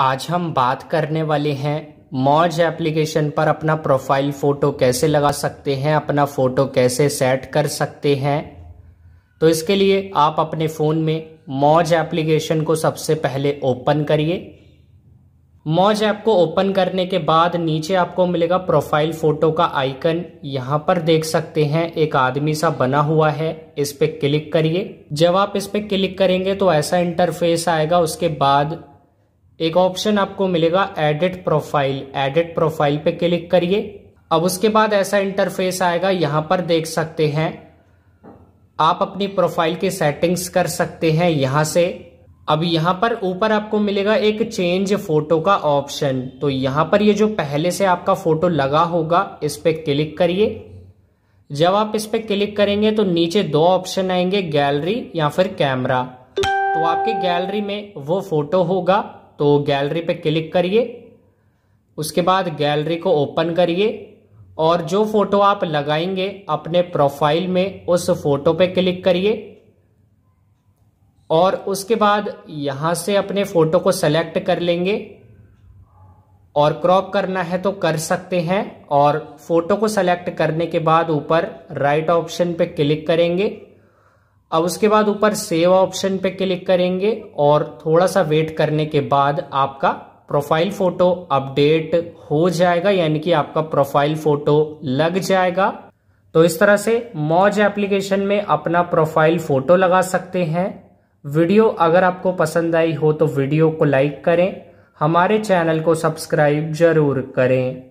आज हम बात करने वाले हैं मौज एप्लीकेशन पर अपना प्रोफाइल फ़ोटो कैसे लगा सकते हैं अपना फ़ोटो कैसे सेट कर सकते हैं तो इसके लिए आप अपने फ़ोन में मौज एप्लीकेशन को सबसे पहले ओपन करिए मौज ऐप को ओपन करने के बाद नीचे आपको मिलेगा प्रोफाइल फ़ोटो का आइकन यहाँ पर देख सकते हैं एक आदमी सा बना हुआ है इस पे क्लिक करिए जब आप इस पर क्लिक करेंगे तो ऐसा इंटरफेस आएगा उसके बाद एक ऑप्शन आपको मिलेगा एडिट प्रोफाइल एडिट प्रोफाइल पे क्लिक करिए अब उसके बाद ऐसा इंटरफेस आएगा यहां पर देख सकते हैं आप अपनी प्रोफाइल की सेटिंग्स कर सकते हैं यहां से अब यहां पर ऊपर आपको मिलेगा एक चेंज फोटो का ऑप्शन तो यहां पर ये यह जो पहले से आपका फोटो लगा होगा इस पर क्लिक करिए जब आप इस पर क्लिक करेंगे तो नीचे दो ऑप्शन आएंगे गैलरी या फिर कैमरा तो आपके गैलरी में वो फोटो होगा तो गैलरी पे क्लिक करिए उसके बाद गैलरी को ओपन करिए और जो फ़ोटो आप लगाएंगे अपने प्रोफाइल में उस फ़ोटो पे क्लिक करिए और उसके बाद यहां से अपने फ़ोटो को सेलेक्ट कर लेंगे और क्रॉप करना है तो कर सकते हैं और फ़ोटो को सेलेक्ट करने के बाद ऊपर राइट ऑप्शन पे क्लिक करेंगे अब उसके बाद ऊपर सेव ऑप्शन पे क्लिक करेंगे और थोड़ा सा वेट करने के बाद आपका प्रोफाइल फोटो अपडेट हो जाएगा यानी कि आपका प्रोफाइल फोटो लग जाएगा तो इस तरह से मौज एप्लीकेशन में अपना प्रोफाइल फोटो लगा सकते हैं वीडियो अगर आपको पसंद आई हो तो वीडियो को लाइक करें हमारे चैनल को सब्सक्राइब जरूर करें